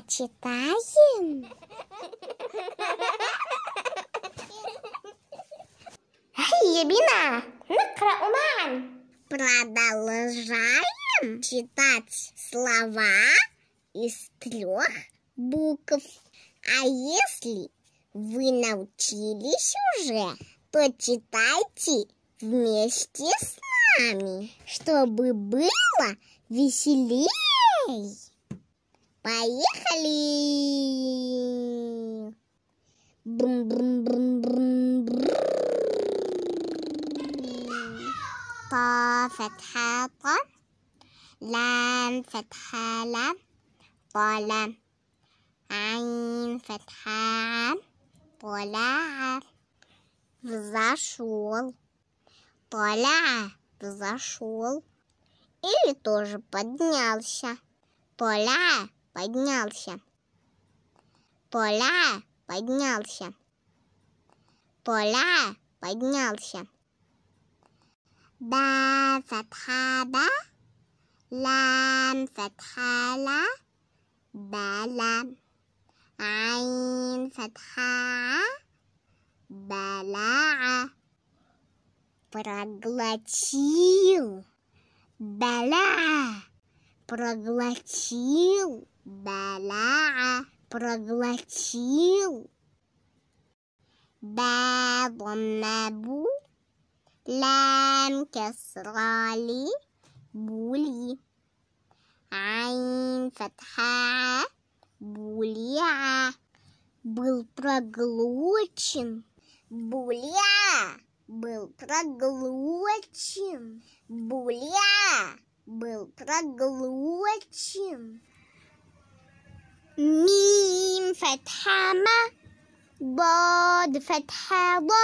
почитаем? Эй, Ябина, уман. Продолжаем читать слова из трех букв. А если вы научились уже, то читайте вместе с нами, чтобы было веселее. Поехали! Брум, брум, брум, брум, брум. طا فتحة طا لام فتحة لام طلم عين فتحة عام طلع взошел طلع взошел или тоже поднялся طلع поднялся. Поля поднялся. Поля поднялся. Ба фатха ба, лам фатха ла, ба лам. Айн фатха балаа. Проглотил. Бала. Проглотил. Балаа проглотил. باب مبو لام كسرة لي بولي عين فتحة بوليعة был проглочен. Буля был проглочен. Буля был проглочен. ميم فتحة ما ضاد فتحة ضا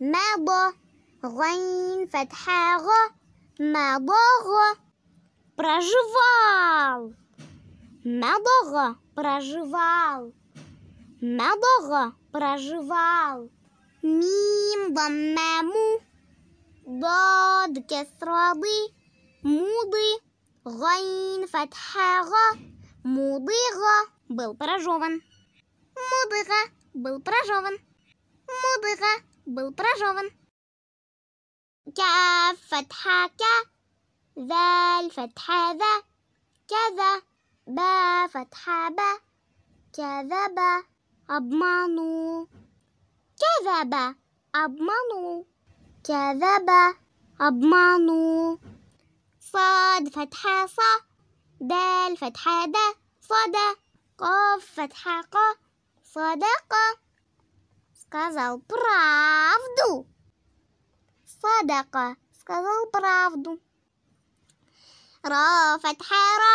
مضى غين فتحة غ مضغ проживал مضغ проживал مضغ проживал ميم ضمة ضاد كسرة ضي مضي غين فتحة غ مضغة был прожеван. Мудыга был прожеван. Мудыга был прожеван. Ка фатха ка, заль фатха за, каза, ба фатха ба, каза ба, обманул. Каза ба, обманул. Каза ба, обманул. Сад фатха са, даль фатха да, сада. Кофет хако, садако. Сказал правду. Садака сказал правду. Ра фатха ра,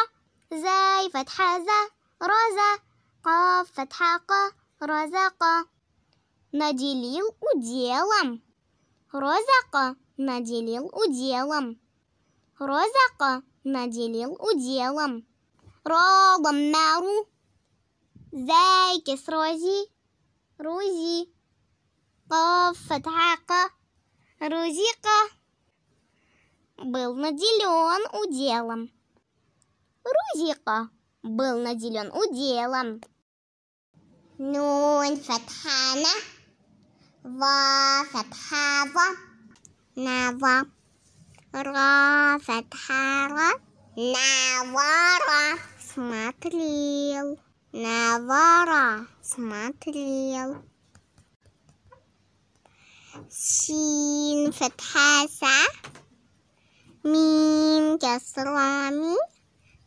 зай фатха роза. Ка фатха ка, розака. Наделил уделом. Розака наделил уделом. Розака наделил уделом. Рогом нару. زايكس روزي روزي قاف فتحة ق Рузика был наделен уделом. Рузика был наделен уделом. Нун фатхана, ва фатхава, нава, ра фатхара, навара. Смотрел на вора смотрел. Син фатхаса, мим касрами,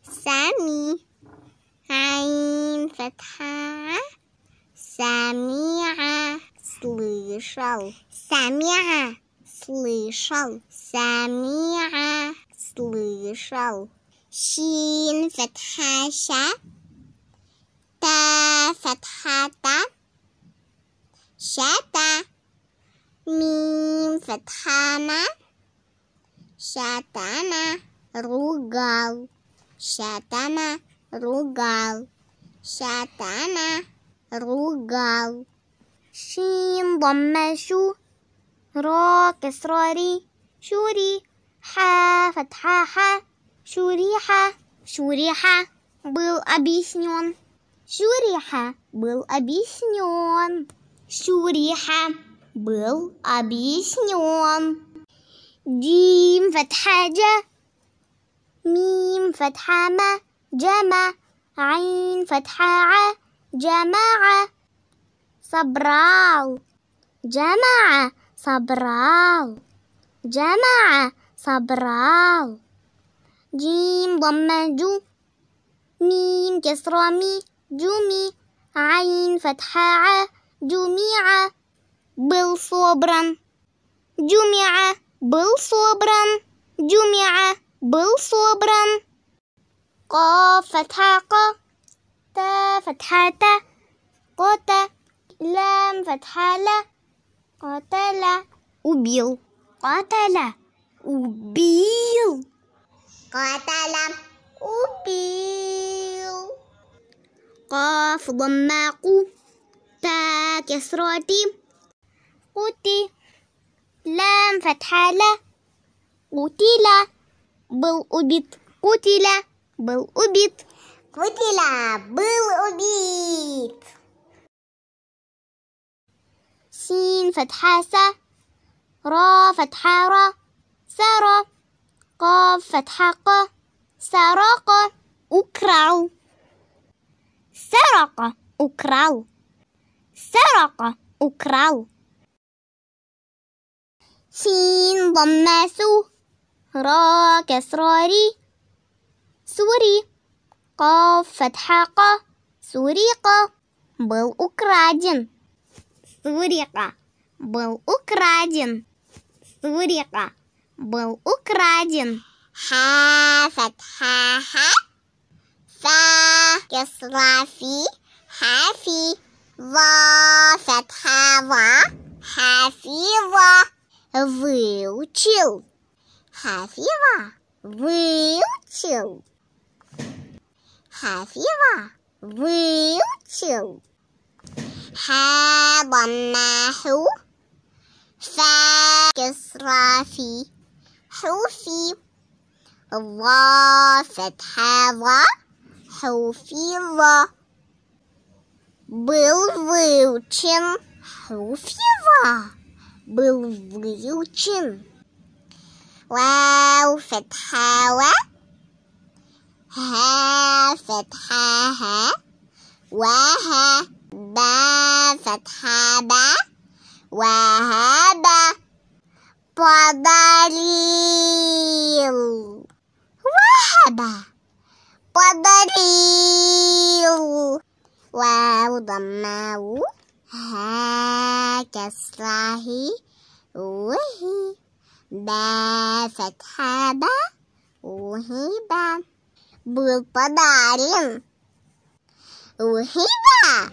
сами. Аин фатха, самиа, слышал. Самиа, слышал. Самиа, слышал. Син фатхаша, فتحة شتى ميم فتحانة شتانة رجل شتانة رجل شتانة رجل شين ضم شو را كسراري شوري ح فتحة ح شوريحة شوريحة был объяснен. Шуриха был объяснен. Шуриха был объяснен. Дим фатхаджа. Мим фатхама. Джама. Айн фатхаа. Джамаа. Собрал. Джамаа. Собрал. Джамаа. Собрал. Джим ضمجو. ميم كسرة مي جميع عين فتحة ع جميع بالصبرا جميع بالصبرا جميع بالصبرا قاف فتحة قا تا فتحة تا قوتا لام فتحة لا قتل وبيل قتل وبيل قتل وبيل قاف ضما قو تا كسراتي قتي لام فتحة لا قتل بل أبيت قتل بل أبيت قتل بل أبيت سين فتحة س را فتحة را سارة قاف فتحة ق سراقة أكرع Сарака украл. Сарака украл. سين ضمة سو را كسراري سوري قاف فتحة قا سوريقة был украден. Сурика был украден. Сурика был украден. Ха, фатха, ха. Yugoslavi, Hafi, Vafatawa, Hafiwa, Выучил. Хафива, выучил. Хафива, выучил. Хабанаху, Факисрафи, Хуфи, Вафатава, Хафива. Хауфива. Был выучен. Хауфива. Был выучен. Вау, фетхава. Ха, фетхаха. Ваха. Ба, фетхаба. Вахаба. Подарил. Вахаба. والضرير واو ضمه ها كسره وهي با فتحة با وهي با بالبضارين وهي با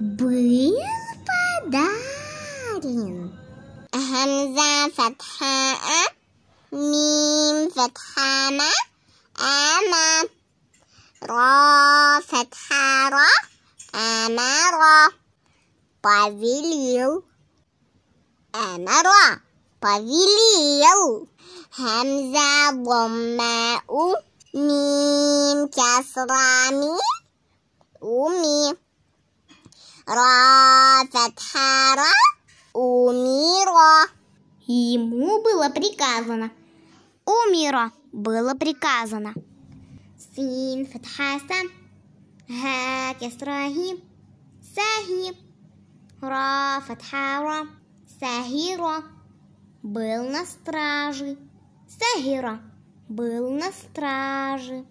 بالبضارين همزة فتحة ميم فتحة ما أما Ро, фетха, ро, эмеро, повелел. Эмеро, Хамза, бомма, мим, Касрами уми. Ро, фетха, ро, Ему было приказано. Умира было приказано. سين فتحة سم ها كسرة هيم ساهيم را فتحة را ساهرة был на страже Сахира был на страже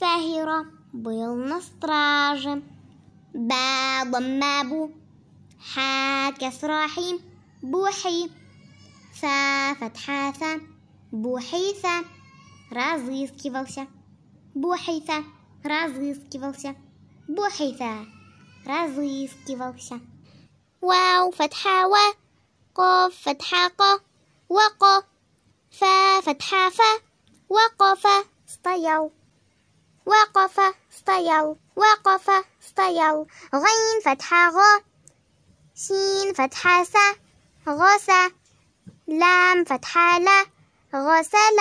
Сахира был на страже Ба ضمابو ха كسرة حيم بوحي ثا فتحة ثا بوحي ثا разыскивался بوحيثة رازي سكيفلشة بوحيثة رازي سكيفلشة واو فتحة و قف فتحة ق وق فا فتحة ف وقف استيو وقف استيو وقف استيو غين فتحة غ شين فتحة س غس لام فتحة ل غسل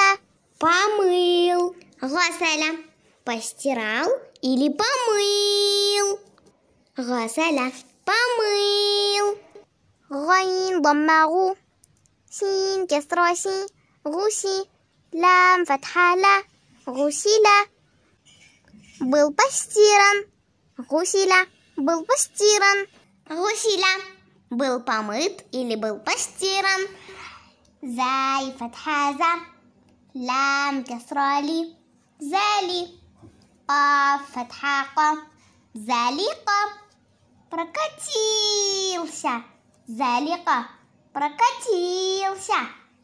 بامل Гасаля. Постирал или помыл. Гасаля. Помыл. غين ضمه سين كسر سي غسي لام فتحة لا غسلا был постиран гусиля был постиран гусиля был помыт или был постиран зай фатхаза лам касрали زالي قاف а, فتحة ق زاليقة прокатился залика прокатился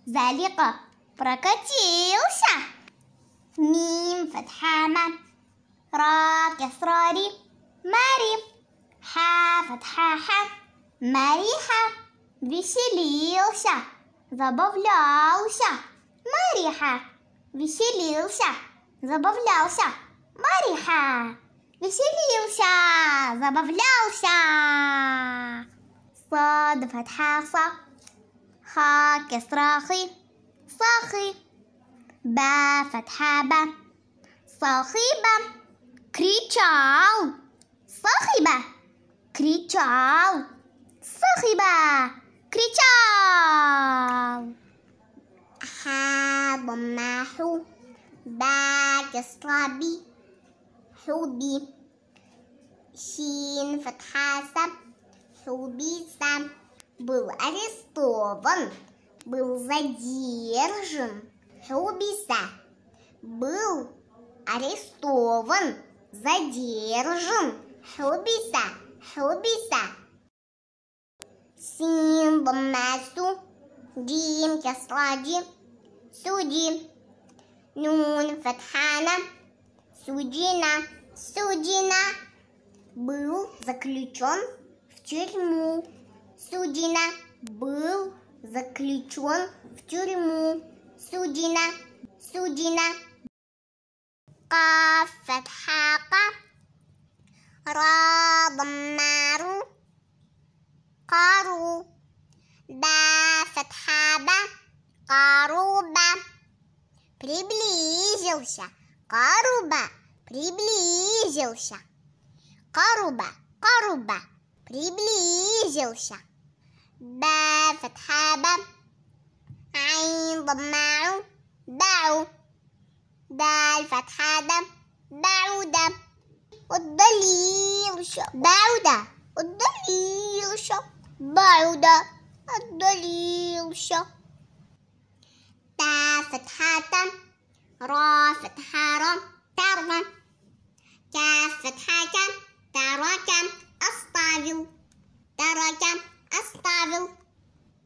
залика прокатился мим фатхама ра кесрари мари ха фатхаха мариха веселился забавлялся мариха веселился Забавлялся. Мариха. Веселился. Забавлялся. Сад фатхаса, صا خا сахи, ба фатхаба, сахиба, кричал сахиба, кричал сахиба, кричал حاب محو باء كسرى بي حوبي شين فتحة سب сам был арестован, был задержан. Хубиса был арестован, задержан. Хубиса, Хубиса. Симбамасу, Дим Каслади, Суди. نون Фатхана, судина, судина был заключен в тюрьму. Судина был заключен в тюрьму. Судина, судина. Каф фатхака. Ра даммару. Кару. Да фатхаба. Каруба приблизился. Каруба приблизился. Каруба, каруба приблизился. Ба фатха ба. Айн дамау бау. Даль фатха да. Бауда. Отдалился. Бауда. Отдалился. Бауда. Отдалился. تا فتحة را فتحة را ترى كا فتحة ترك أصطابل ترك أصطابل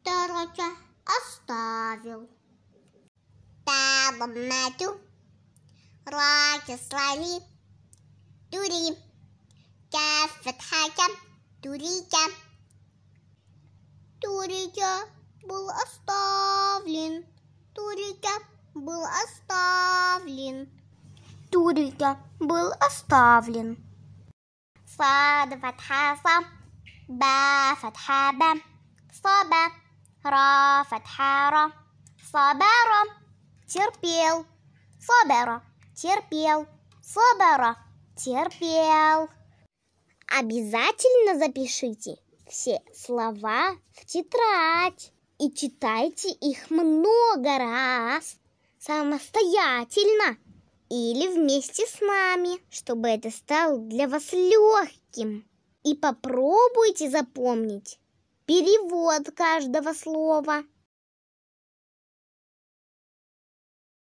ترك أصطابل تا ضمة را كسرى لي تري كا فتحة تريك تريك بالأصطابل Турика был оставлен. Турика был оставлен. Сад фатха са, ба фатха ба, саба, ра фатха ра, терпел, сабара, терпел, сабара, терпел. Обязательно запишите все слова в тетрадь и читайте их много раз самостоятельно или вместе с нами, чтобы это стало для вас легким. И попробуйте запомнить перевод каждого слова.